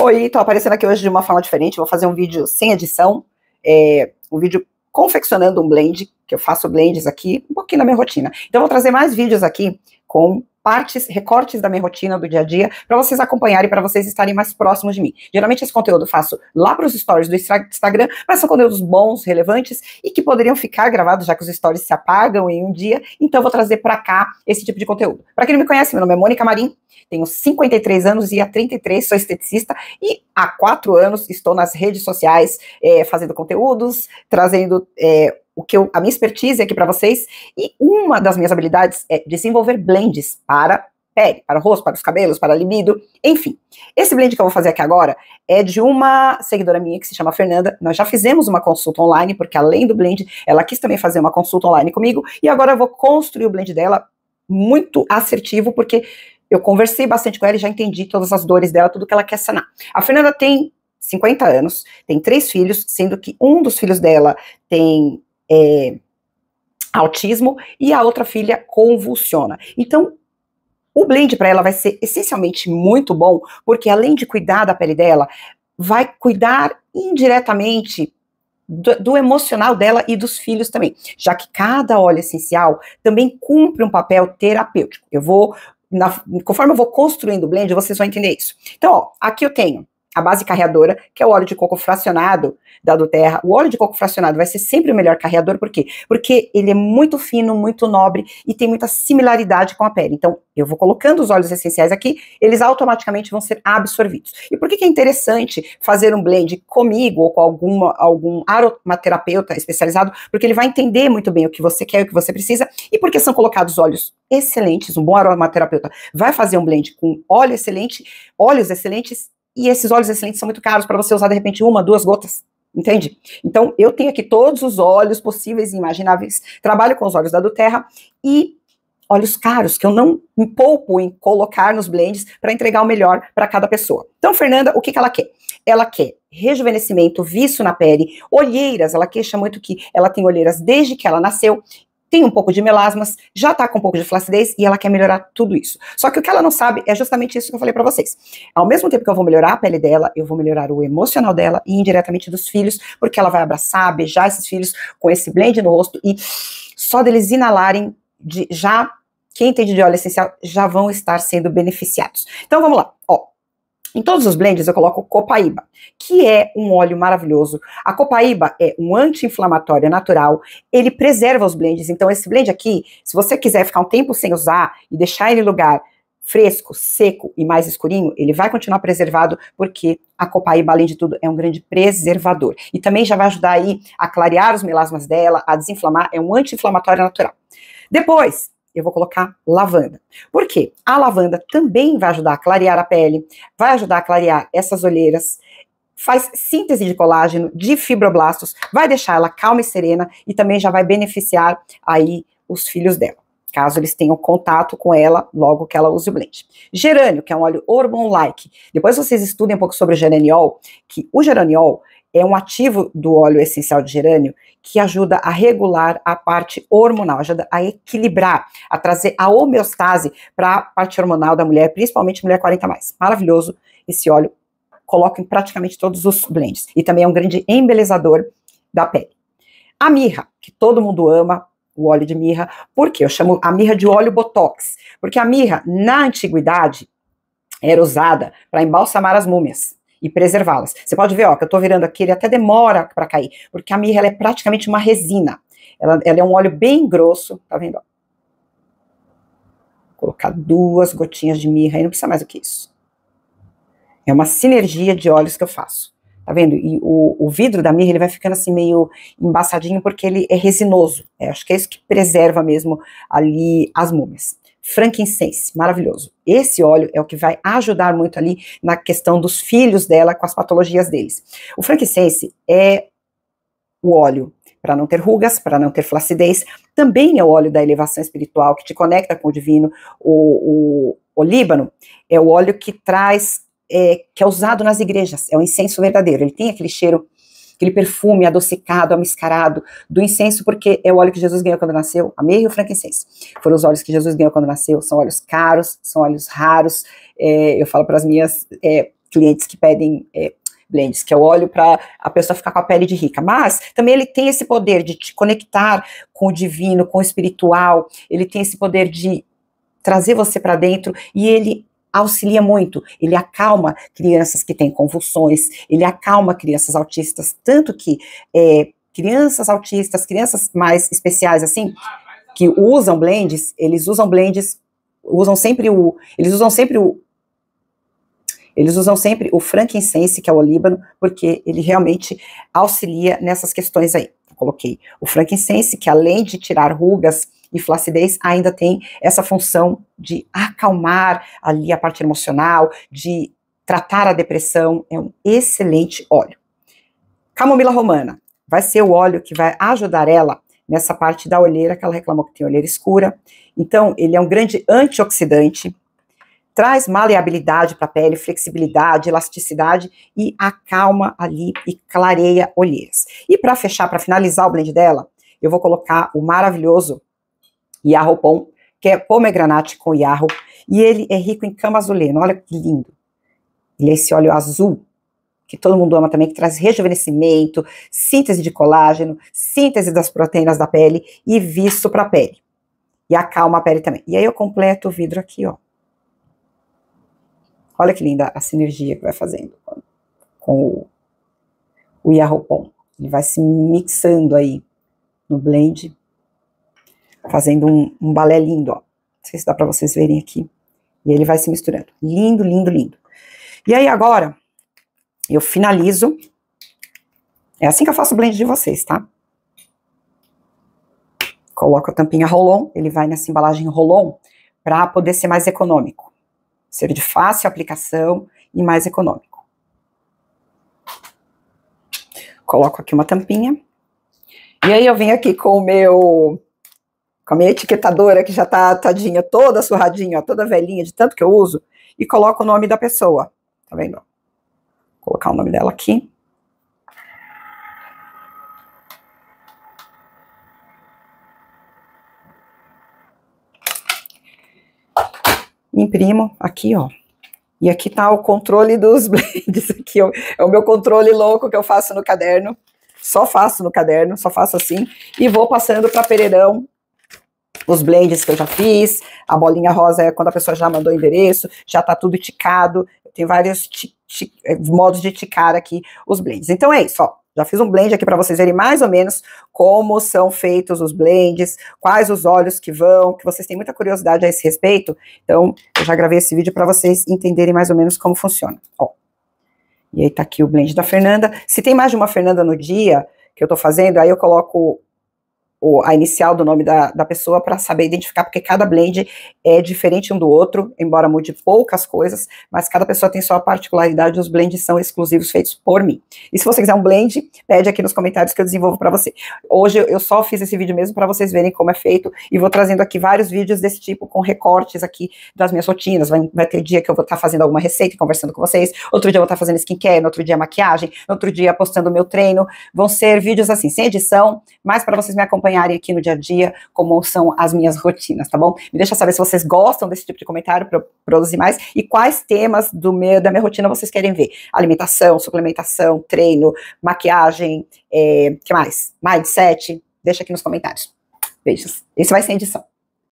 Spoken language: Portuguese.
Oi, tô aparecendo aqui hoje de uma forma diferente. Vou fazer um vídeo sem edição, é, um vídeo confeccionando um blend, que eu faço blends aqui, um pouquinho na minha rotina. Então, vou trazer mais vídeos aqui com partes, recortes da minha rotina do dia a dia, para vocês acompanharem, para vocês estarem mais próximos de mim. Geralmente esse conteúdo eu faço lá para os stories do Instagram, mas são conteúdos bons, relevantes e que poderiam ficar gravados, já que os stories se apagam em um dia, então eu vou trazer para cá esse tipo de conteúdo. Para quem não me conhece, meu nome é Mônica Marim, tenho 53 anos e há 33 sou esteticista e há quatro anos estou nas redes sociais é, fazendo conteúdos, trazendo é, o que eu, a minha expertise aqui para vocês. E uma das minhas habilidades é desenvolver blends para pele, para o rosto, para os cabelos, para a libido, enfim. Esse blend que eu vou fazer aqui agora é de uma seguidora minha que se chama Fernanda. Nós já fizemos uma consulta online, porque além do blend, ela quis também fazer uma consulta online comigo. E agora eu vou construir o blend dela muito assertivo, porque eu conversei bastante com ela e já entendi todas as dores dela, tudo que ela quer sanar. A Fernanda tem 50 anos, tem três filhos, sendo que um dos filhos dela tem é, autismo e a outra filha convulsiona. Então, o blend para ela vai ser essencialmente muito bom, porque além de cuidar da pele dela, vai cuidar indiretamente do, do, emocional dela e dos filhos também, já que cada óleo essencial também cumpre um papel terapêutico. Eu vou, na, conforme eu vou construindo o blend, vocês vão entender isso. Então, ó, aqui eu tenho a base carreadora, que é o óleo de coco fracionado da Duterra. O óleo de coco fracionado vai ser sempre o melhor carreador, por quê? Porque ele é muito fino, muito nobre e tem muita similaridade com a pele. Então, eu vou colocando os óleos essenciais aqui, eles automaticamente vão ser absorvidos. E por que, que é interessante fazer um blend comigo ou com alguma, algum aromaterapeuta especializado? Porque ele vai entender muito bem o que você quer, o que você precisa, e porque são colocados óleos excelentes, um bom aromaterapeuta vai fazer um blend com óleo excelente, óleos excelentes e esses óleos excelentes são muito caros para você usar de repente uma, duas gotas. Entende? Então, eu tenho aqui todos os óleos possíveis e imagináveis. Trabalho com os óleos da Duterra e óleos caros, que eu não me poupo em colocar nos blends para entregar o melhor para cada pessoa. Então, Fernanda, o que, que ela quer? Ela quer rejuvenescimento, viço na pele, olheiras. Ela queixa muito que ela tem olheiras desde que ela nasceu tem um pouco de melasmas, já está com um pouco de flacidez e ela quer melhorar tudo isso. Só que o que ela não sabe é justamente isso que eu falei para vocês. Ao mesmo tempo que eu vou melhorar a pele dela, eu vou melhorar o emocional dela e indiretamente dos filhos, porque ela vai abraçar, beijar esses filhos com esse blend no rosto e só deles inalarem de já quem entende de óleo essencial já vão estar sendo beneficiados. Então vamos lá, ó. Em todos os blends eu coloco copaíba, que é um óleo maravilhoso. A copaíba é um anti-inflamatório natural, ele preserva os blends. Então esse blend aqui, se você quiser ficar um tempo sem usar e deixar ele lugar fresco, seco e mais escurinho, ele vai continuar preservado porque a copaíba, além de tudo, é um grande preservador. E também já vai ajudar aí a clarear os melasmas dela, a desinflamar, é um anti-inflamatório natural. Depois, eu vou colocar lavanda. Por quê? A lavanda também vai ajudar a clarear a pele, vai ajudar a clarear essas olheiras, faz síntese de colágeno, de fibroblastos, vai deixar ela calma e serena e também já vai beneficiar aí os filhos dela. Caso eles tenham contato com ela logo que ela use o blend. Gerânio, que é um óleo hormon-like. Depois vocês estudem um pouco sobre o geraniol, que o geraniol é um ativo do óleo essencial de gerânio que ajuda a regular a parte hormonal, ajuda a equilibrar, a trazer a homeostase para a parte hormonal da mulher, principalmente mulher 40 mais. Maravilhoso esse óleo. Coloco em praticamente todos os blends. E também é um grande embelezador da pele. A mirra, que todo mundo ama, o óleo de mirra, por que? Eu chamo a mirra de óleo botox, porque a mirra, na antiguidade, era usada para embalsamar as múmias e preservá-las. Você pode ver, ó, que eu estou virando aqui, ele até demora para cair, porque a mirra é praticamente uma resina. Ela, ela, é um óleo bem grosso, tá vendo? Ó. Vou colocar duas gotinhas de mirra aí, não precisa mais do que isso. É uma sinergia de óleos que eu faço. Tá vendo? E o, o vidro da mirra ele vai ficando assim meio embaçadinho porque ele é resinoso. É, acho que é isso que preserva mesmo ali as múmias frankincense, maravilhoso. Esse óleo é o que vai ajudar muito ali na questão dos filhos dela com as patologias deles. O frankincense é o óleo para não ter rugas, para não ter flacidez. Também é o óleo da elevação espiritual que te conecta com o divino. O, o, o líbano é o óleo que traz, é, que é usado nas igrejas, é o incenso verdadeiro. Ele tem aquele cheiro aquele perfume adocicado, amiscarado do incenso, porque é o óleo que Jesus ganhou quando nasceu, a e o frankincense. Foram os óleos que Jesus ganhou quando nasceu, são óleos caros, são óleos raros. É, eu falo para as minhas é, clientes que pedem é, blends, que é o óleo para a pessoa ficar com a pele de rica. Mas também ele tem esse poder de te conectar com o divino, com o espiritual, ele tem esse poder de trazer você para dentro e ele auxilia muito, ele acalma crianças que têm convulsões, ele acalma crianças autistas, tanto que é, crianças autistas, crianças mais especiais assim, que usam blends, eles usam blends, usam sempre o, eles usam sempre o eles usam sempre o frankincense, que é o olíbano, porque ele realmente auxilia nessas questões aí. coloquei o frankincense, que além de tirar rugas, e flacidez ainda tem essa função de acalmar ali a parte emocional, de tratar a depressão. É um excelente óleo. Camomila romana vai ser o óleo que vai ajudar ela nessa parte da olheira, que ela reclamou que tem olheira escura. Então, ele é um grande antioxidante, traz maleabilidade para a pele, flexibilidade, elasticidade e acalma ali e clareia olheiras. E para fechar, para finalizar o blend dela, eu vou colocar o maravilhoso Yarro Pom, que é pomegranate é com yarro, e ele é rico em camazuleno, olha que lindo. Ele é esse óleo azul, que todo mundo ama também, que traz rejuvenescimento, síntese de colágeno, síntese das proteínas da pele e visto para a pele. E acalma a pele também. E aí eu completo o vidro aqui, ó. Olha que linda a sinergia que vai fazendo com o, o Yarropon. Ele vai se mixando aí no blend fazendo um, um balé lindo, ó. Não sei se dá para vocês verem aqui. E ele vai se misturando. Lindo, lindo, lindo. E aí agora, eu finalizo. É assim que eu faço o blend de vocês, tá? Coloco a tampinha Rolon, ele vai nessa embalagem Rolon, para poder ser mais econômico. Ser de fácil aplicação e mais econômico. Coloco aqui uma tampinha. E aí eu venho aqui com o meu com a minha etiquetadora que já tá tadinha, toda surradinha, ó, toda velhinha, de tanto que eu uso, e coloco o nome da pessoa. Tá vendo? Vou colocar o nome dela aqui. Imprimo aqui, ó. E aqui tá o controle dos blades. Aqui ó, é o meu controle louco que eu faço no caderno. Só faço no caderno, só faço assim. E vou passando para pereirão os blends que eu já fiz, a bolinha rosa é quando a pessoa já mandou o endereço, já tá tudo ticado, tem vários eh, modos de ticar aqui os blends. Então é isso, ó. Já fiz um blend aqui para vocês verem mais ou menos como são feitos os blends, quais os olhos que vão, que vocês têm muita curiosidade a esse respeito. Então, eu já gravei esse vídeo para vocês entenderem mais ou menos como funciona. Ó. E aí tá aqui o blend da Fernanda. Se tem mais de uma Fernanda no dia que eu tô fazendo, aí eu coloco o, a inicial do nome da, da pessoa para saber identificar, porque cada blend é diferente um do outro, embora mude poucas coisas, mas cada pessoa tem sua particularidade, os blends são exclusivos feitos por mim. E se você quiser um blend, pede aqui nos comentários que eu desenvolvo para você. Hoje eu só fiz esse vídeo mesmo para vocês verem como é feito e vou trazendo aqui vários vídeos desse tipo com recortes aqui das minhas rotinas. Vai, vai ter dia que eu vou estar tá fazendo alguma receita e conversando com vocês, outro dia eu vou estar tá fazendo skincare, no outro dia maquiagem, no outro dia postando meu treino. Vão ser vídeos assim, sem edição, mas para vocês me acompanharem acompanharem aqui no dia a dia como são as minhas rotinas, tá bom? Me deixa saber se vocês gostam desse tipo de comentário para produzir mais e quais temas do meu, da minha rotina vocês querem ver. Alimentação, suplementação, treino, maquiagem, é, que mais? Mindset, deixa aqui nos comentários. Beijos. Isso vai ser edição.